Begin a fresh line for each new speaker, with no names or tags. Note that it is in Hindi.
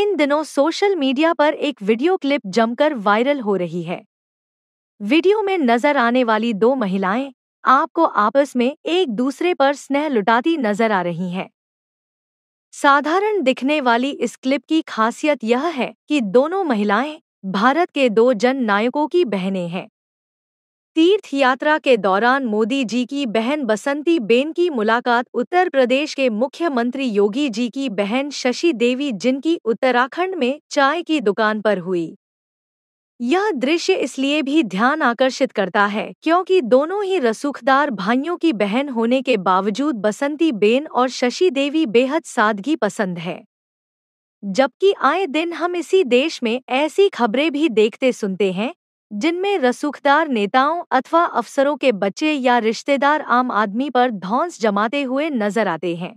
इन दिनों सोशल मीडिया पर एक वीडियो क्लिप जमकर वायरल हो रही है वीडियो में नजर आने वाली दो महिलाएं आपको आपस में एक दूसरे पर स्नेह लुटाती नजर आ रही हैं साधारण दिखने वाली इस क्लिप की खासियत यह है कि दोनों महिलाएं भारत के दो जन नायकों की बहनें हैं तीर्थ यात्रा के दौरान मोदी जी की बहन बसंती बेन की मुलाकात उत्तर प्रदेश के मुख्यमंत्री योगी जी की बहन शशि देवी जिनकी उत्तराखंड में चाय की दुकान पर हुई यह दृश्य इसलिए भी ध्यान आकर्षित करता है क्योंकि दोनों ही रसूखदार भाइयों की बहन होने के बावजूद बसंती बेन और शशि देवी बेहद सादगी पसंद है जबकि आए दिन हम इसी देश में ऐसी खबरें भी देखते सुनते हैं जिनमें रसूखदार नेताओं अथवा अफसरों के बच्चे या रिश्तेदार आम आदमी पर धौंस जमाते हुए नजर आते हैं